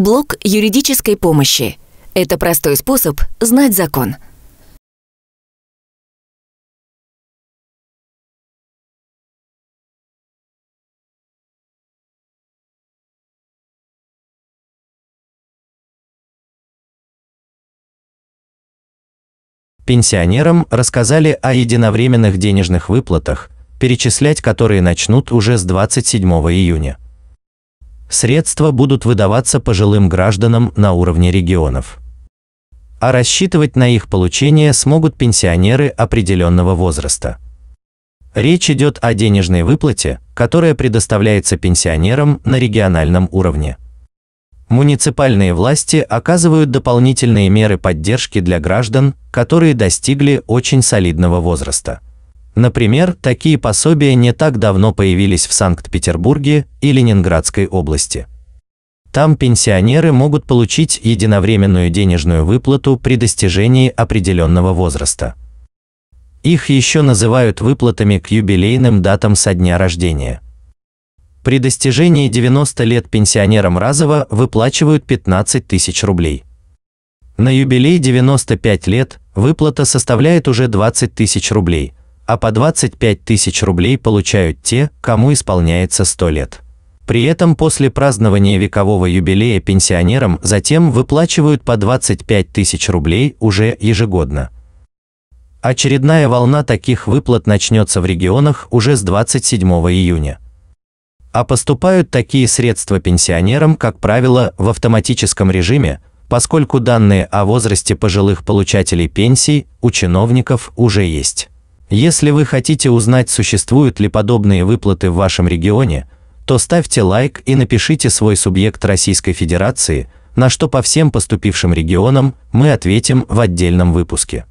Блок юридической помощи. Это простой способ знать закон. Пенсионерам рассказали о единовременных денежных выплатах, перечислять которые начнут уже с 27 июня средства будут выдаваться пожилым гражданам на уровне регионов. А рассчитывать на их получение смогут пенсионеры определенного возраста. Речь идет о денежной выплате, которая предоставляется пенсионерам на региональном уровне. Муниципальные власти оказывают дополнительные меры поддержки для граждан, которые достигли очень солидного возраста. Например, такие пособия не так давно появились в Санкт-Петербурге и Ленинградской области. Там пенсионеры могут получить единовременную денежную выплату при достижении определенного возраста. Их еще называют выплатами к юбилейным датам со дня рождения. При достижении 90 лет пенсионерам разово выплачивают 15 тысяч рублей. На юбилей 95 лет выплата составляет уже 20 тысяч рублей, а по 25 тысяч рублей получают те, кому исполняется 100 лет. При этом после празднования векового юбилея пенсионерам затем выплачивают по 25 тысяч рублей уже ежегодно. Очередная волна таких выплат начнется в регионах уже с 27 июня. А поступают такие средства пенсионерам, как правило, в автоматическом режиме, поскольку данные о возрасте пожилых получателей пенсий у чиновников уже есть. Если вы хотите узнать, существуют ли подобные выплаты в вашем регионе, то ставьте лайк и напишите свой субъект Российской Федерации, на что по всем поступившим регионам мы ответим в отдельном выпуске.